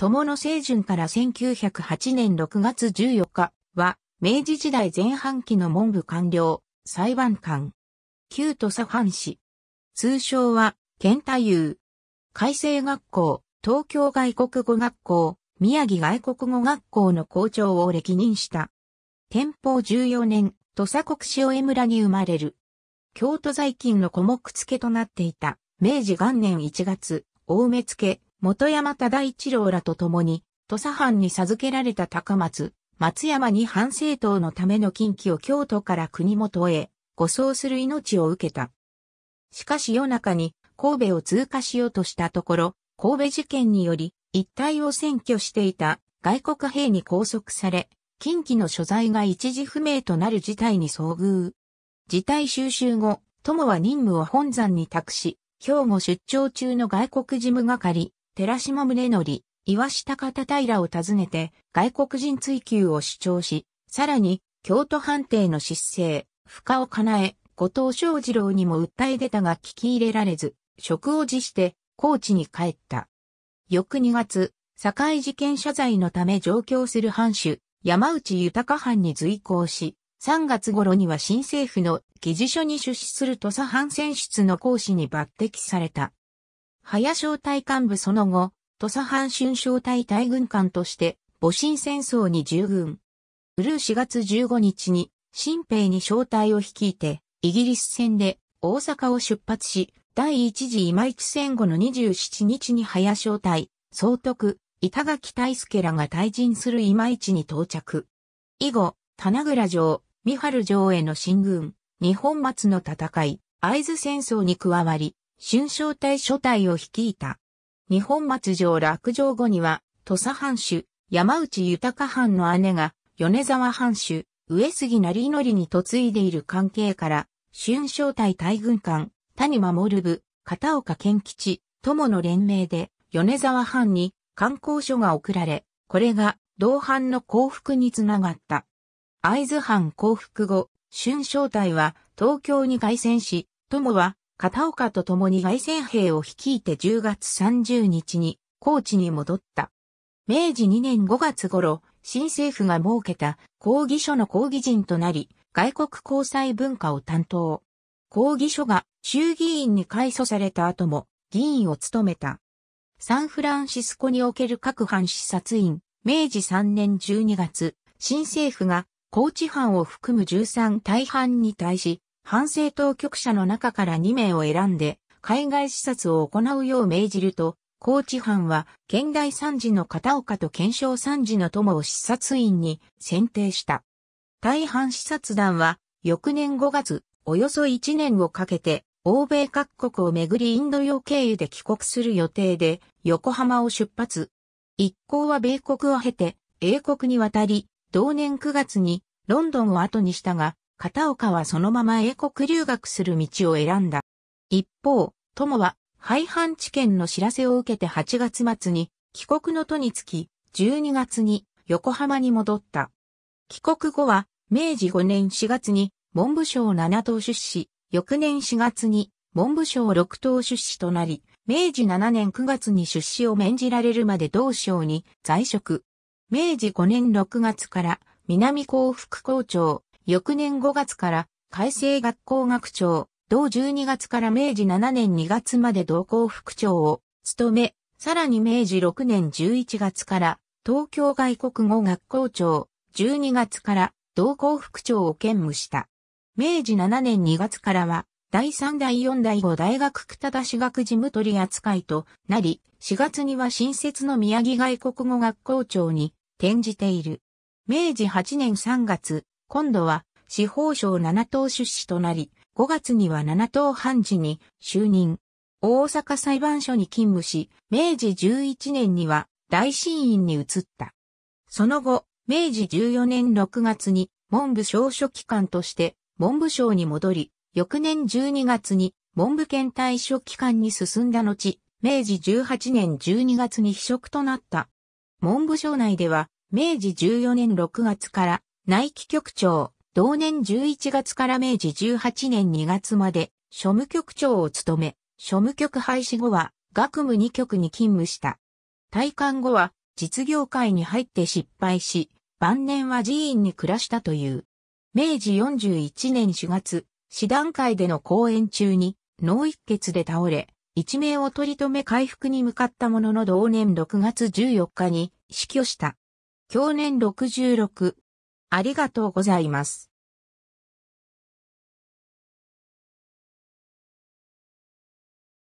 友の清順から1908年6月14日は、明治時代前半期の文部官僚、裁判官。旧土佐藩士。通称は、県太夫。改正学校、東京外国語学校、宮城外国語学校の校長を歴任した。天保14年、土佐国塩江村に生まれる。京都在勤の小目付となっていた、明治元年1月、大目付、元山忠一郎らと共に、土佐藩に授けられた高松、松山に藩政党のための近畿を京都から国元へ、護送する命を受けた。しかし夜中に神戸を通過しようとしたところ、神戸事件により一帯を占拠していた外国兵に拘束され、近畿の所在が一時不明となる事態に遭遇。事態収集後、友は任務を本山に託し、兵庫出張中の外国事務係、寺島宗則、岩下方平を訪ねて外国人追及を主張し、さらに京都判定の失政、深尾かなえ、後藤正二郎にも訴え出たが聞き入れられず、職を辞して高知に帰った。翌2月、堺事件謝罪のため上京する藩主、山内豊藩に随行し、3月頃には新政府の議事所に出資する土佐藩選出の講師に抜擢された。早小隊幹部その後、土佐藩春小隊大軍艦として、戊辰戦争に従軍。ウルー4月15日に、新兵に小隊を率いて、イギリス戦で大阪を出発し、第一次今市戦後の27日に早小隊、総督、板垣大助らが退陣する今市に到着。以後、棚倉城、三春城への進軍、日本松の戦い、合図戦争に加わり、春章隊初隊を率いた。日本末城落城後には、土佐藩主、山内豊藩の姉が、米沢藩主、上杉成則に嫁いでいる関係から、春章隊大軍艦、谷守部、片岡健吉、友の連名で、米沢藩に観光所が送られ、これが同藩の降伏につながった。会津藩降伏後、春正隊は東京に凱旋し、友は片岡と共に外戦兵を率いて10月30日に高知に戻った。明治2年5月頃、新政府が設けた抗議書の抗議人となり、外国交際文化を担当。抗議書が衆議院に改組された後も議員を務めた。サンフランシスコにおける各藩視察員、明治3年12月、新政府が高知藩を含む13大藩に対し、反政当局者の中から2名を選んで、海外視察を行うよう命じると、高知藩は、県大参事の片岡と県省参事の友を視察員に選定した。大半視察団は、翌年5月、およそ1年をかけて、欧米各国をめぐりインド洋経由で帰国する予定で、横浜を出発。一行は米国を経て、英国に渡り、同年9月にロンドンを後にしたが、片岡はそのまま英国留学する道を選んだ。一方、友は、廃藩置県の知らせを受けて8月末に、帰国の途につき、12月に横浜に戻った。帰国後は、明治5年4月に文部省7等出資、翌年4月に文部省6等出資となり、明治7年9月に出資を免じられるまで同省に在職。明治5年6月から南幸福校長、翌年5月から改正学校学長、同12月から明治7年2月まで同校副長を務め、さらに明治6年11月から東京外国語学校長、12月から同校副長を兼務した。明治7年2月からは、第3第4第5大学北田し学事務取扱いとなり、4月には新設の宮城外国語学校長に転じている。明治8年3月、今度は司法省七党出資となり、5月には七党判事に就任。大阪裁判所に勤務し、明治11年には大審院に移った。その後、明治14年6月に文部省書記官として文部省に戻り、翌年12月に文部検対書記官に進んだ後、明治18年12月に秘職となった。文部省内では、明治14年6月から内規局長、同年11月から明治18年2月まで、庶務局長を務め、庶務局廃止後は、学務2局に勤務した。退官後は、実業界に入って失敗し、晩年は寺院に暮らしたという。明治41年4月、師団会での講演中に、脳一血で倒れ、一命を取り留め回復に向かったものの同年6月14日に死去した。去年66、ありがとうございます。